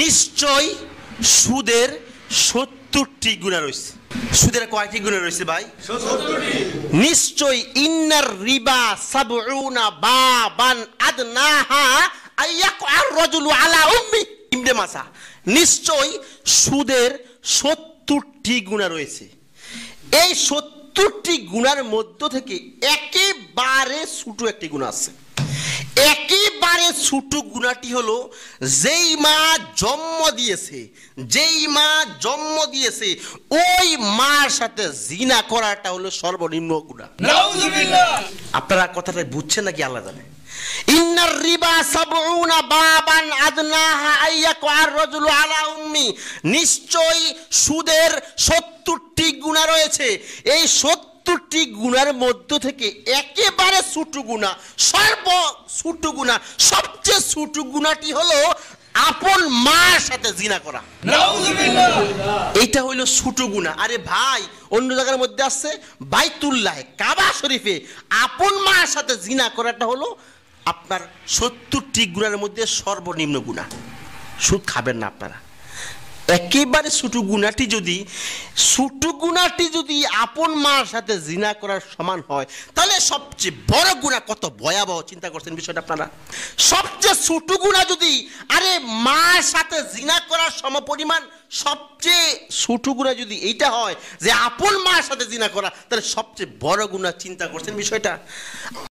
নিশ্চয় সুদের সত্তরটি গুণা রয়েছে সুদের কয়টি গুণা রয়েছে ভাই নিশ্চয় ইন্নার রিবা সাবউনা বাবান আদনাহা আর রজুলু আলা উম্মি ইবনে মাসা নিশ্চয় সুদের সত্তরটি গুণা রয়েছে এই সত্তরটি গুণার মধ্য থেকে একেবারে ছোট একটি গুণ আছে ছোট গুণাটি হলো যেই মা জন্ম দিয়েছে যেই মা জন্ম দিয়েছে ওই মার সাথে জিনা করাটা হলো সর্বনিম্ন গুণা আপনারা কথাটা বুঝছেন নাকি আল্লাহ জানে ইন্নার রিবা সাবউনা বাবান আদনাহা আইয়াকুআর রাজুলু আলা উম্মি নিশ্চয়ই সুদের 70টি গুণা রয়েছে এই সত্য সত্তরটি গুণার মধ্য থেকে একেবারে ছুটু গুণা সর্ব ছুটু গুণা সবচেয়ে ছুটু গুণাটি হলো আপন মার সাথে জিনা করা এইটা হইলো ছুটু গুণা আরে ভাই অন্য জায়গার মধ্যে আছে বাইতুল্লাহ কাবা শরীফে আপন মার সাথে জিনা করাটা হলো আপনার সত্তরটি গুণার মধ্যে সর্বনিম্ন গুণা সুদ খাবেন না আপনারা একেবারে ছুটু গুণাটি যদি ছুটু গুণাটি যদি আপন মার সাথে জিনা করার সমান হয় তাহলে সবচেয়ে বড় গুণা কত ভয়াবহ চিন্তা করছেন বিষয়টা আপনারা সবচেয়ে ছুটু গুণা যদি আরে মার সাথে জিনা করার সম পরিমাণ সবচেয়ে ছুটু গুণা যদি এইটা হয় যে আপন মার সাথে জিনা করা তাহলে সবচেয়ে বড় গুণা চিন্তা করছেন বিষয়টা